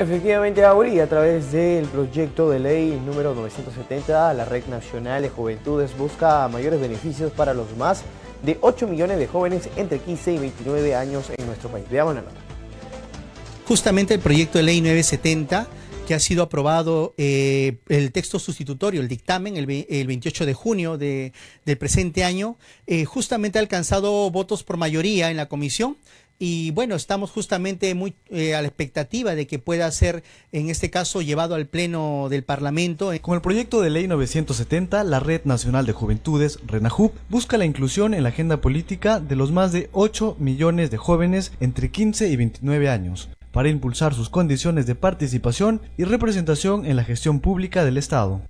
Efectivamente, Auri, a través del proyecto de ley número 970, la Red Nacional de Juventudes busca mayores beneficios para los más de 8 millones de jóvenes entre 15 y 29 años en nuestro país. Veamos la nota. Justamente el proyecto de ley 970 que ha sido aprobado eh, el texto sustitutorio, el dictamen, el, 28 de junio del presente año, eh, justamente ha alcanzado votos por mayoría en la comisión, y bueno, estamos justamente muy eh, a la expectativa de que pueda ser, en este caso, llevado al Pleno del Parlamento. Con el proyecto de ley 970, la Red Nacional de Juventudes, RENAJUB, busca la inclusión en la agenda política de los más de 8 millones de jóvenes entre 15 y 29 años para impulsar sus condiciones de participación y representación en la gestión pública del Estado.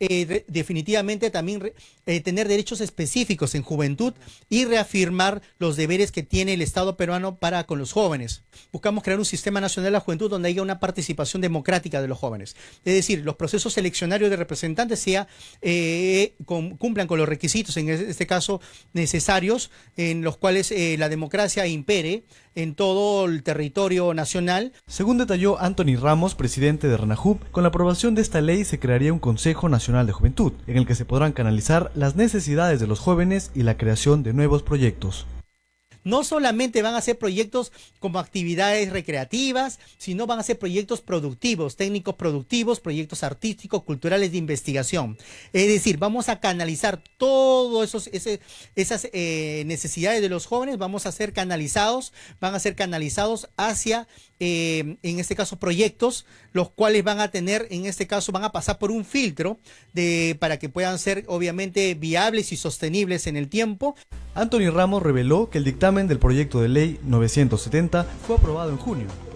Eh, definitivamente también eh, tener derechos específicos en juventud y reafirmar los deberes que tiene el Estado peruano para con los jóvenes. Buscamos crear un sistema nacional de la juventud donde haya una participación democrática de los jóvenes. Es decir, los procesos seleccionarios de representantes sea, eh, cumplan con los requisitos, en este caso necesarios, en los cuales la democracia impere en todo el territorio nacional. Según detalló Anthony Ramos, presidente de Renajub, con la aprobación de esta ley se crearía un Consejo Nacional de Juventud, en el que se podrán canalizar las necesidades de los jóvenes y la creación de nuevos proyectos no solamente van a ser proyectos como actividades recreativas, sino van a ser proyectos productivos, técnicos productivos, proyectos artísticos, culturales de investigación. Es decir, vamos a canalizar todas esas eh, necesidades de los jóvenes, vamos a ser canalizados, van a ser canalizados hacia, eh, en este caso, proyectos, los cuales van a tener, en este caso, van a pasar por un filtro de, para que puedan ser, obviamente, viables y sostenibles en el tiempo. Anthony Ramos reveló que el dictamen del proyecto de ley 970 fue aprobado en junio